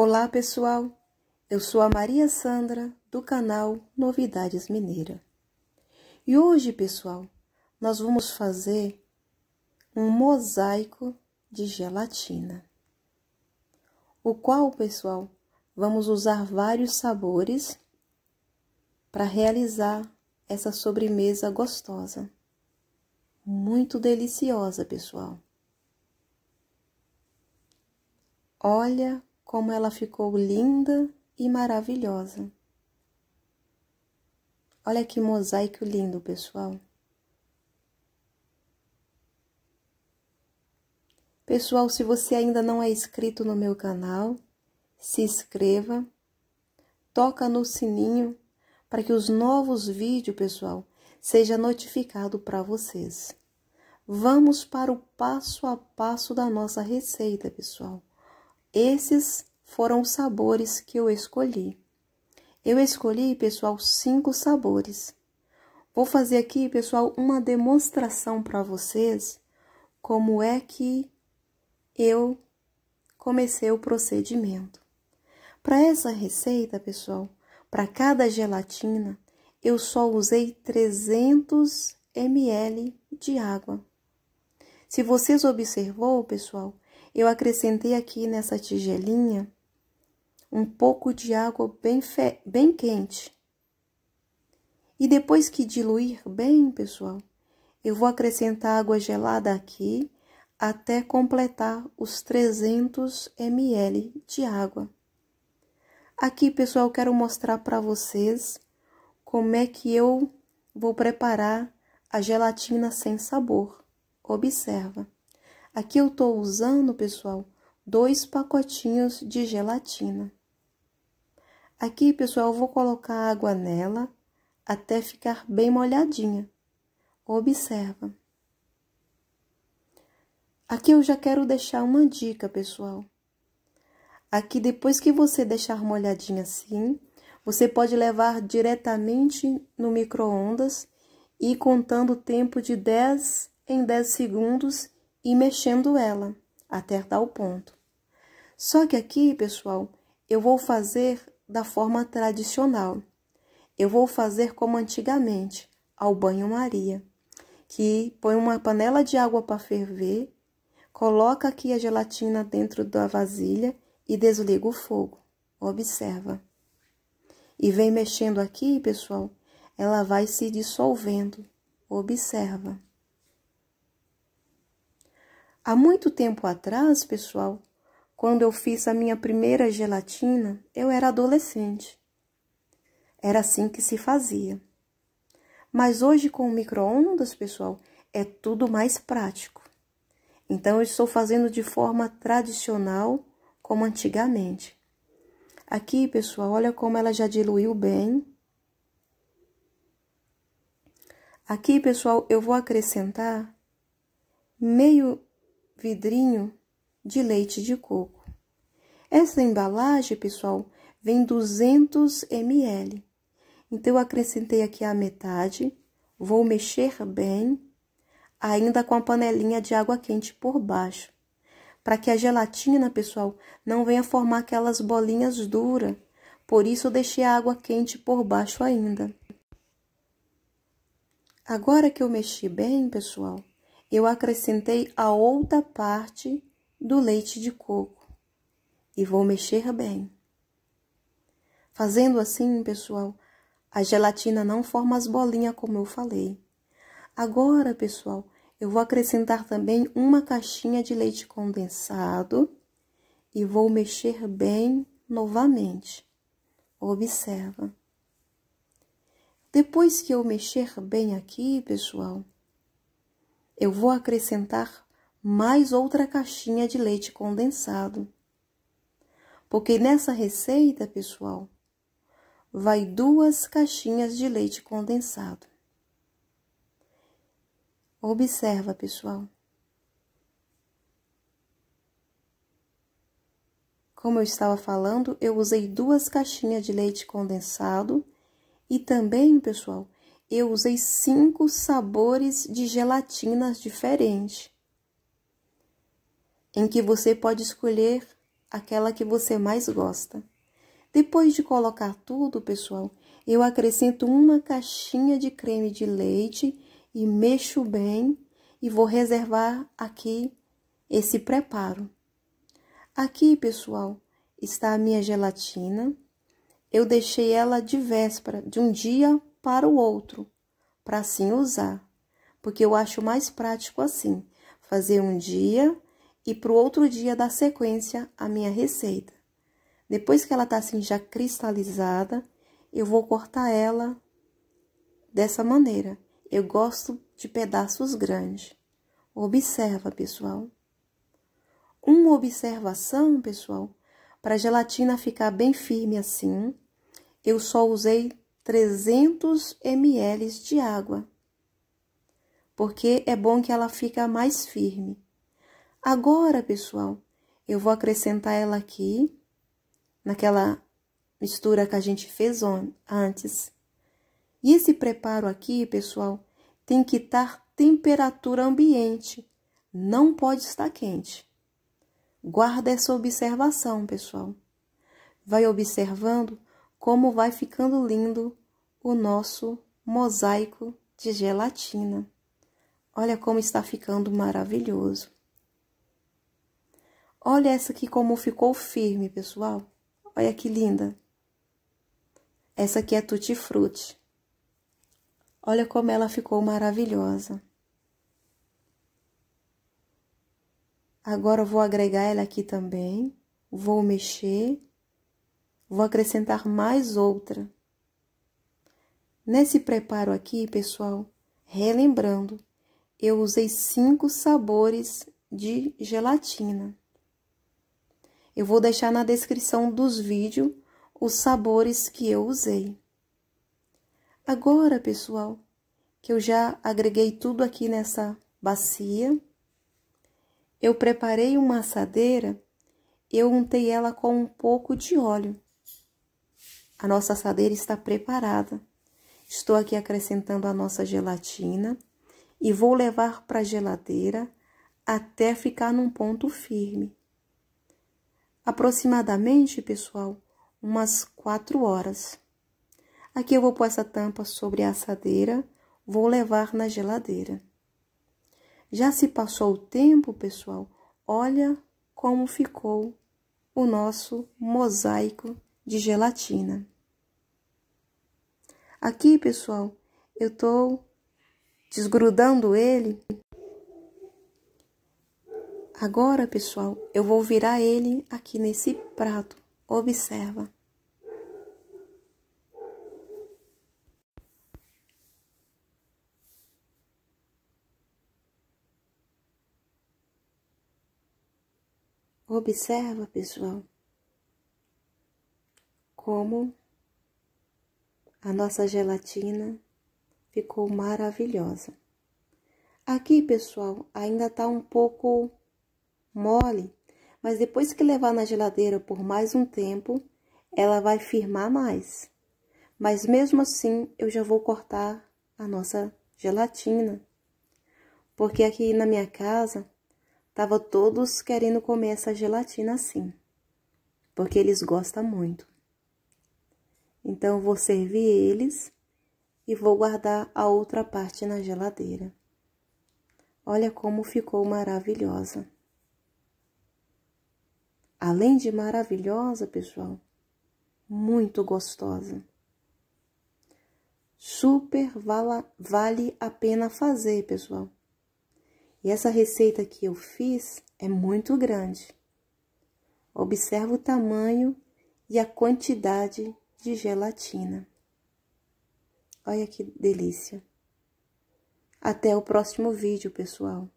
Olá, pessoal. Eu sou a Maria Sandra do canal Novidades Mineira. E hoje, pessoal, nós vamos fazer um mosaico de gelatina. O qual, pessoal, vamos usar vários sabores para realizar essa sobremesa gostosa. Muito deliciosa, pessoal. Olha como ela ficou linda e maravilhosa. Olha que mosaico lindo, pessoal. Pessoal, se você ainda não é inscrito no meu canal, se inscreva, toca no sininho para que os novos vídeos, pessoal, seja notificado para vocês. Vamos para o passo a passo da nossa receita, pessoal. Esses foram os sabores que eu escolhi. Eu escolhi, pessoal, cinco sabores. Vou fazer aqui, pessoal, uma demonstração para vocês como é que eu comecei o procedimento. Para essa receita, pessoal, para cada gelatina, eu só usei 300 ml de água. Se vocês observou, pessoal, eu acrescentei aqui nessa tigelinha um pouco de água bem, bem quente. E depois que diluir bem, pessoal, eu vou acrescentar água gelada aqui até completar os 300 ml de água. Aqui, pessoal, quero mostrar para vocês como é que eu vou preparar a gelatina sem sabor. Observa. Aqui eu estou usando, pessoal, dois pacotinhos de gelatina. Aqui, pessoal, vou colocar água nela até ficar bem molhadinha. Observa. Aqui eu já quero deixar uma dica, pessoal. Aqui, depois que você deixar molhadinha assim, você pode levar diretamente no micro-ondas e contando o tempo de 10 em 10 segundos e mexendo ela até tal ponto. Só que aqui, pessoal, eu vou fazer da forma tradicional. Eu vou fazer como antigamente, ao banho-maria, que põe uma panela de água para ferver, coloca aqui a gelatina dentro da vasilha e desliga o fogo. Observa. E vem mexendo aqui, pessoal, ela vai se dissolvendo. Observa. Há muito tempo atrás, pessoal, quando eu fiz a minha primeira gelatina, eu era adolescente. Era assim que se fazia. Mas hoje com o micro-ondas, pessoal, é tudo mais prático. Então eu estou fazendo de forma tradicional, como antigamente. Aqui, pessoal, olha como ela já diluiu bem. Aqui, pessoal, eu vou acrescentar meio vidrinho de leite de coco. Essa embalagem, pessoal, vem 200 ml. Então, eu acrescentei aqui a metade, vou mexer bem, ainda com a panelinha de água quente por baixo, para que a gelatina, pessoal, não venha formar aquelas bolinhas duras. Por isso, deixei a água quente por baixo ainda. Agora que eu mexi bem, pessoal, eu acrescentei a outra parte do leite de coco e vou mexer bem. Fazendo assim, pessoal, a gelatina não forma as bolinhas como eu falei. Agora, pessoal, eu vou acrescentar também uma caixinha de leite condensado e vou mexer bem novamente. Observa. Depois que eu mexer bem aqui, pessoal, eu vou acrescentar mais outra caixinha de leite condensado. Porque nessa receita, pessoal, vai duas caixinhas de leite condensado. Observa, pessoal. Como eu estava falando, eu usei duas caixinhas de leite condensado e também, pessoal, eu usei cinco sabores de gelatinas diferentes em que você pode escolher aquela que você mais gosta. Depois de colocar tudo, pessoal, eu acrescento uma caixinha de creme de leite e mexo bem e vou reservar aqui esse preparo. Aqui, pessoal, está a minha gelatina. Eu deixei ela de véspera, de um dia para o outro, para assim usar, porque eu acho mais prático assim, fazer um dia e para o outro dia dar sequência à minha receita. Depois que ela está assim já cristalizada, eu vou cortar ela dessa maneira. Eu gosto de pedaços grandes. Observa, pessoal. Uma observação, pessoal, para a gelatina ficar bem firme assim, eu só usei 300 ml de água, porque é bom que ela fica mais firme. Agora, pessoal, eu vou acrescentar ela aqui, naquela mistura que a gente fez antes. E esse preparo aqui, pessoal, tem que estar temperatura ambiente, não pode estar quente. Guarda essa observação, pessoal. Vai observando como vai ficando lindo o nosso mosaico de gelatina. Olha como está ficando maravilhoso. Olha essa aqui como ficou firme, pessoal. Olha que linda. Essa aqui é tutti frutti. Olha como ela ficou maravilhosa. Agora eu vou agregar ela aqui também. Vou mexer. Vou acrescentar mais outra. Nesse preparo aqui, pessoal, relembrando, eu usei cinco sabores de gelatina. Eu vou deixar na descrição dos vídeos os sabores que eu usei. Agora, pessoal, que eu já agreguei tudo aqui nessa bacia, eu preparei uma assadeira, eu untei ela com um pouco de óleo. A nossa assadeira está preparada. Estou aqui acrescentando a nossa gelatina e vou levar para a geladeira até ficar num ponto firme aproximadamente, pessoal, umas quatro horas. Aqui eu vou pôr essa tampa sobre a assadeira, vou levar na geladeira. Já se passou o tempo, pessoal, olha como ficou o nosso mosaico de gelatina. Aqui, pessoal, eu estou desgrudando ele Agora, pessoal, eu vou virar ele aqui nesse prato. Observa. Observa, pessoal, como a nossa gelatina ficou maravilhosa. Aqui, pessoal, ainda está um pouco mole, mas depois que levar na geladeira por mais um tempo, ela vai firmar mais. Mas mesmo assim, eu já vou cortar a nossa gelatina. Porque aqui na minha casa, tava todos querendo comer essa gelatina assim. Porque eles gostam muito. Então, vou servir eles e vou guardar a outra parte na geladeira. Olha como ficou maravilhosa. Além de maravilhosa, pessoal, muito gostosa. Super vale a pena fazer, pessoal. E essa receita que eu fiz é muito grande. Observe o tamanho e a quantidade de gelatina. Olha que delícia. Até o próximo vídeo, pessoal.